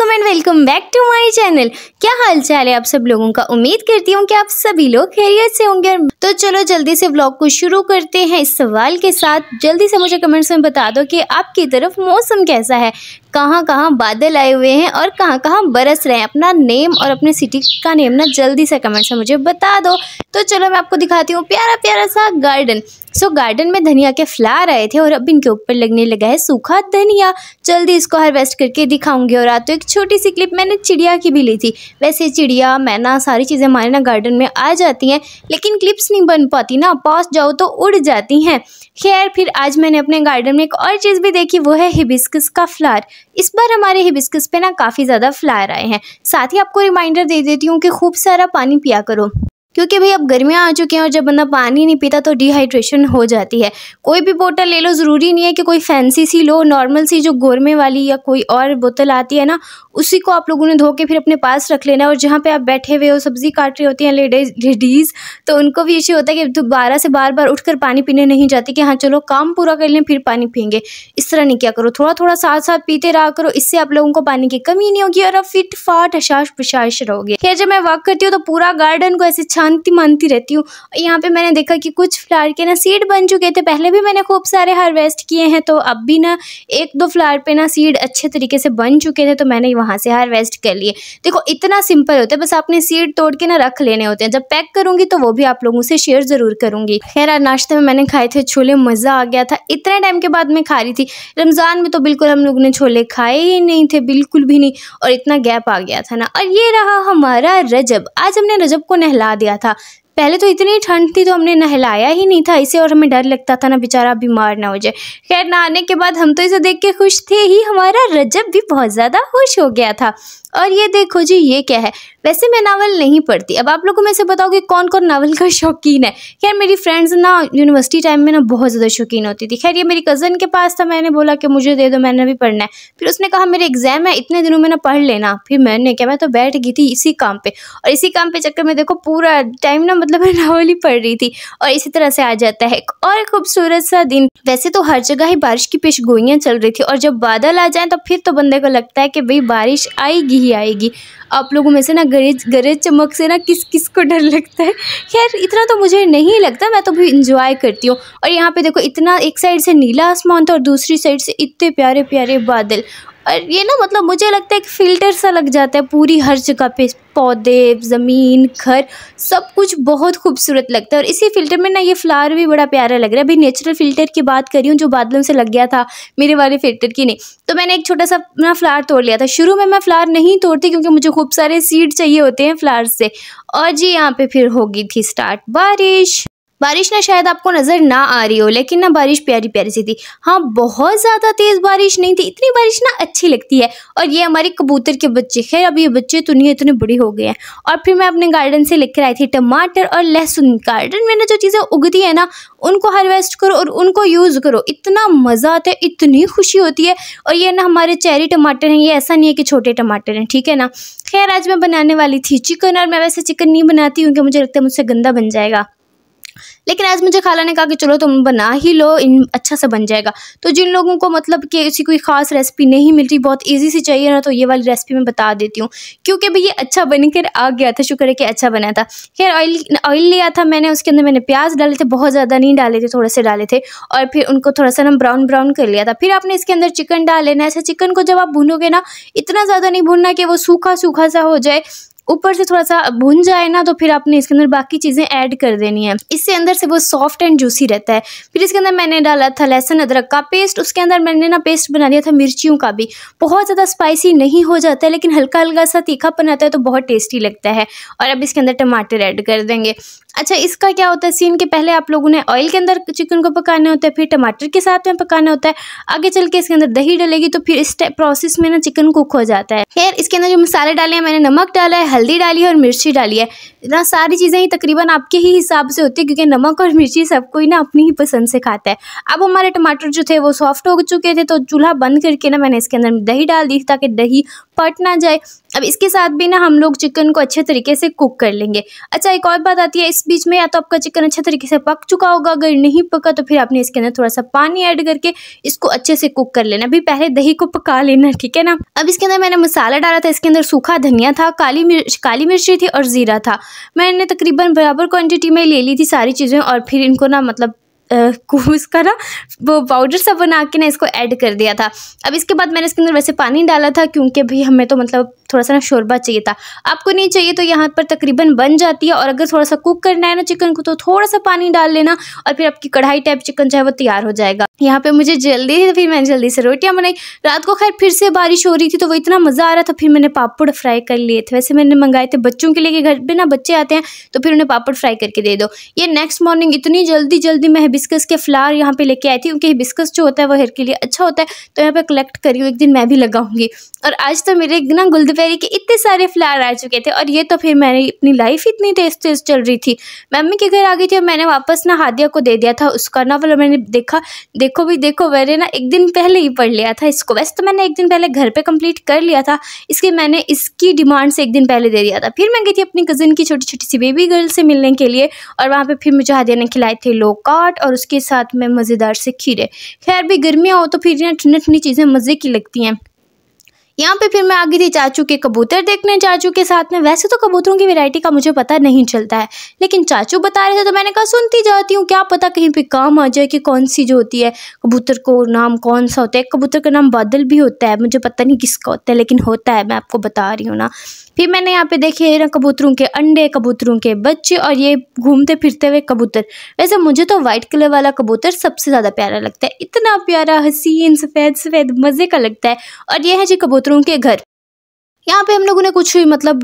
वालेकुम and welcome back to my channel क्या हाल चाल है आप सब लोगों का उम्मीद करती हूँ कि आप सभी लोग खैरियत से होंगे तो चलो जल्दी से ब्लॉग को शुरू करते हैं इस सवाल के साथ जल्दी से मुझे कमेंट्स में बता दो कि आपकी तरफ मौसम कैसा है कहाँ कहाँ बादल आए हुए हैं और कहाँ कहाँ बरस रहे हैं अपना नेम और अपने सिटी का नेम ना जल्दी से कमेंट्स में मुझे बता दो तो चलो मैं आपको दिखाती हूँ प्यारा प्यारा सा गार्डन सो गार्डन में धनिया के फ्लावर आए थे और अब इनके ऊपर लगने लगा है सूखा धनिया जल्दी इसको हार्वेस्ट करके दिखाऊंगी और रात तो एक छोटी सी क्लिप मैंने चिड़िया की भी ली थी वैसे चिड़िया मैना सारी चीज़ें हमारे ना गार्डन में आ जाती हैं लेकिन क्लिप्स नहीं बन पाती ना पास जाओ तो उड़ जाती हैं खैर फिर आज मैंने अपने गार्डन में एक और चीज़ भी देखी वो है हिबिस्कस का फ्लार इस बार हमारे हिबिस्कस पे ना काफ़ी ज़्यादा फ्लार आए हैं साथ ही आपको रिमाइंडर दे देती हूँ कि खूब सारा पानी पिया करो क्योंकि भाई अब गर्मियाँ आ चुकी हैं और जब बंदा पानी नहीं पीता तो डिहाइड्रेशन हो जाती है कोई भी बोतल ले लो ज़रूरी नहीं है कि कोई फैंसी सी लो नॉर्मल सी जो गोरमे वाली या कोई और बोतल आती है ना उसी को आप लोगों ने धो के फिर अपने पास रख लेना है और जहाँ पे आप बैठे हुए हो सब्ज़ी काट रही होती हैं लेडीज लेडीज़ तो उनको भी इश्यू होता है कि दोबारा से बार बार उठ पानी पीने नहीं जाती कि हाँ चलो काम पूरा कर लें फिर पानी पियेंगे इस तरह नहीं किया करो थोड़ा थोड़ा साथ साथ पीते रहा करो इससे आप लोगों को पानी की कमी नहीं होगी और आप फिट फाट हशाश पशाश रहोगे खैर जब मैं वॉक करती हूँ तो पूरा गार्डन को ऐसे छा मानती मानती रहती हूँ यहाँ पे मैंने देखा कि कुछ फ्लावर के ना सीड बन चुके थे पहले भी मैंने खूब सारे हार्वेस्ट किए हैं तो अब भी ना एक दो फ्लावर पे ना सीड अच्छे तरीके से बन चुके थे तो मैंने वहाँ से हार्वेस्ट कर लिए देखो इतना सिंपल होता है बस आपने सीड तोड़ के ना रख लेने होते हैं जब पैक करूँगी तो वो भी आप लोगों से शेयर ज़रूर करूँगी खैर आज नाश्ते में मैंने खाए थे छोले मज़ा आ गया था इतने टाइम के बाद मैं खा रही थी रमज़ान में तो बिल्कुल हम लोग ने छोले खाए ही नहीं थे बिल्कुल भी नहीं और इतना गैप आ गया था ना और ये रहा हमारा रजब आज हमने रजब को नहला दिया था पहले तो इतनी ठंड थी तो हमने नहलाया ही नहीं था इसे और हमें डर लगता था ना बेचारा बीमार ना हो जाए खैर नहाने के बाद हम तो इसे देख के खुश थे ही हमारा रजब भी बहुत ज़्यादा खुश हो गया था और ये देखो जी ये क्या है वैसे मैं नावल नहीं पढ़ती अब आप लोगों में से बताओ कि कौन कौन नावल का शौकीन है खैर मेरी फ्रेंड्स ना यूनिवर्सिटी टाइम में ना बहुत ज़्यादा शौकीन होती थी खैर ये मेरी कज़न के पास था मैंने बोला कि मुझे दे दो मैंने भी पढ़ना है फिर उसने कहा मेरे एग्ज़ाम है इतने दिनों में ना पढ़ लेना फिर मैंने क्या मैं तो बैठ गई थी इसी काम पर और इसी काम पर चक्कर में देखो पूरा टाइम ना मतलब मैं रावली पढ़ रही थी और इसी तरह से आ जाता है एक और खूबसूरत सा दिन वैसे तो हर जगह ही बारिश की पेश गोइयाँ चल रही थी और जब बादल आ जाए तो फिर तो बंदे को लगता है कि भाई बारिश आएगी ही आएगी आप लोगों में से ना गरज गरज चमक से ना किस किस को डर लगता है खैर इतना तो मुझे नहीं लगता मैं तो भी इंजॉय करती हूँ और यहाँ पे देखो इतना एक साइड से नीला आसमान था और दूसरी साइड से इतने प्यारे प्यारे बादल और ये ना मतलब मुझे लगता है एक फ़िल्टर सा लग जाता है पूरी हर जगह पे पौधे ज़मीन घर सब कुछ बहुत खूबसूरत लगता है और इसी फ़िल्टर में ना ये फ्लावर भी बड़ा प्यारा लग रहा है अभी नेचुरल फ़िल्टर की बात करी हूँ जो बादलों से लग गया था मेरे वाले फ़िल्टर की नहीं तो मैंने एक छोटा सा ना फ्लावर तोड़ लिया था शुरू में मैं फ्लावर नहीं तोड़ती क्योंकि मुझे खूब सारे सीड चाहिए होते हैं फ्लावर्स से और जी यहाँ पर फिर होगी थी स्टार्ट बारिश बारिश ना शायद आपको नज़र ना आ रही हो लेकिन ना बारिश प्यारी प्यारी सी थी हाँ बहुत ज़्यादा तेज़ बारिश नहीं थी इतनी बारिश ना अच्छी लगती है और ये हमारे कबूतर के बच्चे खैर अब ये बच्चे तो नहीं इतने बड़े हो गए हैं और फिर मैं अपने गार्डन से लेकर आई थी टमाटर और लहसुन गार्डन में ना जो चीज़ें उगती हैं ना उनको हार्वेस्ट करो और उनको यूज़ करो इतना मज़ा आता है इतनी खुशी होती है और ये ना हमारे चेरी टमाटर हैं ये ऐसा नहीं है कि छोटे टमाटर हैं ठीक है ना खैर आज मैं बनाने वाली थी चिकन और मैं वैसे चिकन नहीं बनाती क्योंकि मुझे लगता है मुझसे गंदा बन जाएगा लेकिन आज मुझे खाला ने कहा कि चलो तुम बना ही लो इन अच्छा सा बन जाएगा तो जिन लोगों को मतलब कि ऐसी कोई ख़ास रेसिपी नहीं मिलती बहुत ईजी सी चाहिए ना तो ये वाली रेसिपी मैं बता देती हूँ क्योंकि भाई ये अच्छा बनकर आ गया था शुक्र है कि अच्छा बना था खैर ऑयल ऑयल लिया था मैंने उसके अंदर मैंने प्याज डाले थे बहुत ज़्यादा नहीं डाले थे थोड़े से डाले थे और फिर उनको थोड़ा सा ना ब्राउन ब्राउन कर लिया था फिर आपने इसके अंदर चिकन डाल लेना ऐसा चिकन को जब आप भूनोगे ना इतना ज़्यादा नहीं भूनना कि वो सूखा सूखा सा हो जाए ऊपर से थोड़ा सा भुन जाए ना तो फिर आपने इसके अंदर बाकी चीज़ें ऐड कर देनी है इससे अंदर से वो सॉफ्ट एंड जूसी रहता है फिर इसके अंदर मैंने डाला था लहसुन अदरक का पेस्ट उसके अंदर मैंने ना पेस्ट बना दिया था मिर्चियों का भी बहुत ज़्यादा स्पाइसी नहीं हो जाता है लेकिन हल्का हल्का सा तीखा बनाता है तो बहुत टेस्टी लगता है और अब इसके अंदर टमाटर ऐड कर देंगे अच्छा इसका क्या होता है सीन के पहले आप लोगों ने ऑयल के अंदर चिकन को पकाना होता है फिर टमाटर के साथ में पकाना होता है आगे चल के इसके अंदर दही डलेगी तो फिर इस प्रोसेस में ना चिकन कुक हो जाता है फिर इसके अंदर जो मसाले डाले हैं मैंने नमक डाला है हल्दी डाली है और मिर्ची डाली है ना सारी चीज़ें ही तकरीबन आपके ही हिसाब से होती है क्योंकि नमक और मिर्ची सबको ही ना अपनी ही पसंद से खाता है अब हमारे टमाटर जो थे वो सॉफ्ट हो चुके थे तो चूल्हा बंद करके ना मैंने इसके अंदर दही डाल दी ताकि दही पट ना जाए अब इसके साथ भी ना हम लोग चिकन को अच्छे तरीके से कुक कर लेंगे अच्छा एक और बात आती है इस बीच में या तो आपका चिकन अच्छे तरीके से पक चुका होगा अगर नहीं पका तो फिर आपने इसके अंदर थोड़ा सा पानी ऐड करके इसको अच्छे से कुक कर लेना अभी पहले दही को पका लेना ठीक है ना अब इसके अंदर मैंने मसाला डाला था इसके अंदर सूखा धनिया था काली मिर्च काली मिर्ची थी और ज़ीरा था मैंने तकरीबन बराबर क्वान्टिटी में ले ली थी सारी चीज़ें और फिर इनको ना मतलब उसका ना वो पाउडर सा बना के ना इसको ऐड कर दिया था अब इसके बाद मैंने इसके अंदर वैसे पानी डाला था क्योंकि भाई हमें तो मतलब थोड़ा सा ना शोरबा चाहिए था आपको नहीं चाहिए तो यहाँ पर तकरीबन बन जाती है और अगर थोड़ा सा कुक करना है ना चिकन को तो थोड़ा सा पानी डाल लेना और फिर आपकी कढ़ाई टाइप चिकन जो है वो तैयार हो जाएगा यहाँ पे मुझे जल्दी ही फिर मैंने जल्दी से रोटियाँ बनाई रात को खैर फिर से बारिश हो रही थी तो वो इतना मज़ा आ रहा था फिर मैंने पापड़ फ्राई कर लिए थे वैसे मैंने मंगाए थे बच्चों के लिए कि घर पर ना बच्चे आते हैं तो फिर उन्हें पापड़ फ्राई करके दे दो ये नेक्स्ट मॉर्निंग इतनी जल्दी जल्दी मैं हिबिस्कस के फ्लावर यहाँ पे लेके आई थी क्योंकि हिबिस्कस जो होता है वो हेयर के लिए अच्छा होता है तो यहाँ पर कलेक्ट करी हूँ एक दिन मैं भी लगाऊंगी और आज तो मेरे ना गुलद बेरी के इतने सारे फ्लावर आ चुके थे और ये तो फिर मैंने अपनी लाइफ इतनी तेज तेज चल रही थी मम्मी के घर आ गई थी और मैंने वापस ना हादिया को दे दिया था उसका नावल और मैंने देखा देखो भी देखो मेरे ना एक दिन पहले ही पढ़ लिया था इसको वैसे तो मैंने एक दिन पहले घर पर कंप्लीट कर लिया था इसलिए मैंने इसकी डिमांड से एक दिन पहले दे दिया था फिर मैं गई थी अपनी कज़न की छोटी छोटी सी बेबी गर्ल से मिलने के लिए और वहाँ पर फिर मुझे हादिया ने खिलाए थे लो काट और उसके साथ में मज़ेदार से खीरे खैर भी गर्मियाँ हो तो फिर ठंडी ठंडी चीज़ें मज़े की लगती हैं यहाँ पे फिर मैं आ गई थी चाचू के कबूतर देखने चाचू के साथ में वैसे तो कबूतरों की वैरायटी का मुझे पता नहीं चलता है लेकिन चाचू बता रहे थे तो मैंने कहा सुनती जाती हूँ क्या पता कहीं पे काम आ जाए कि कौन सी जो होती है कबूतर को नाम कौन सा होता है कबूतर का नाम बादल भी होता है मुझे पता नहीं किसका होता है लेकिन होता है मैं आपको बता रही हूँ ना फिर मैंने यहाँ पे देखे ना कबूतरों के अंडे कबूतरों के बच्चे और ये घूमते फिरते हुए कबूतर वैसे मुझे तो वाइट कलर वाला कबूतर सबसे ज़्यादा प्यारा लगता है इतना प्यारा हसीन सफ़ेद सफ़ेद मज़े का लगता है और ये है जी कबूतर पुत्रों के घर यहाँ पे हम लोगों ने कुछ मतलब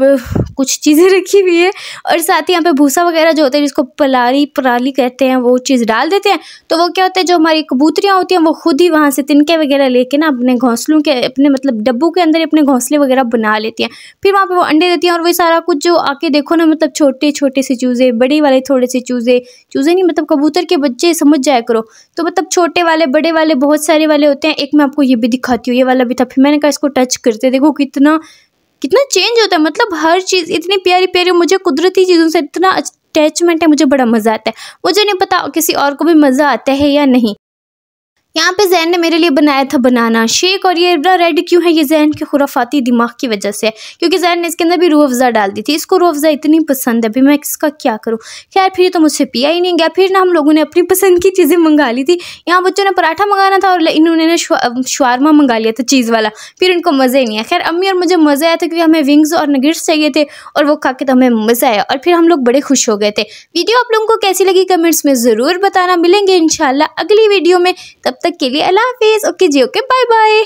कुछ चीज़ें रखी हुई है और साथ ही यहाँ पे भूसा वगैरह जो होता है जिसको पलारी पराली कहते हैं वो चीज़ डाल देते हैं तो वो क्या होता है जो हमारी कबूतरियाँ होती हैं वो खुद ही वहाँ से तिनके वगैरह लेके ना अपने घोंसलों के अपने मतलब डब्बू के अंदर अपने घोंसले वगैरह बना लेती हैं फिर वहाँ पर वो अंडे देती हैं और वही सारा कुछ जो आके देखो ना मतलब छोटे छोटे से चूज़े बड़े वाले थोड़े से चूज़े चूज़े नहीं मतलब कबूतर के बच्चे समझ जाया करो तो मतलब छोटे वाले बड़े वाले बहुत सारे वाले होते हैं एक मैं आपको ये भी दिखाती हूँ ये वाला भी था फिर मैंने कहा इसको टच करते देखो कितना कितना चेंज होता है मतलब हर चीज़ इतनी प्यारी प्यारी मुझे कुदरती चीज़ों से इतना अटैचमेंट है मुझे बड़ा मज़ा आता है मुझे नहीं पता किसी और को भी मज़ा आता है या नहीं यहाँ पे जैन ने मेरे लिए बनाया था बनाना शेक और ये रेड क्यों है ये जैन के खुराफाती दिमाग की वजह से है क्योंकि जैन ने इसके अंदर भी रू अफ़ज़ा डाल दी थी इसको रू अफ़ज़ा इतनी पसंद है अभी मैं इसका क्या करूँ खैर फिर तो मुझसे पिया ही नहीं गया फिर ना हम लोगों ने अपनी पसंद की चीज़ें मंगा ली थी यहाँ बच्चों ने पराठा मंगाना था और इन्होंने ना शुरमा मंगा लिया था चीज़ वाला फिर इनको मज़े ही नहीं आया खैर अम्मी और मुझे मज़ा आया था क्योंकि हमें विंग्स और नगेट्स चाहिए थे और वो खा के तो हमें मज़ा आया और फिर हम लोग बड़े खुश हो गए थे वीडियो आप लोगों को कैसी लगी कमेंट्स में ज़रूर बताना मिलेंगे इन अगली वीडियो में तब तक के लिए अल्लाह हाफिज़ ओके जी ओके बाय बाय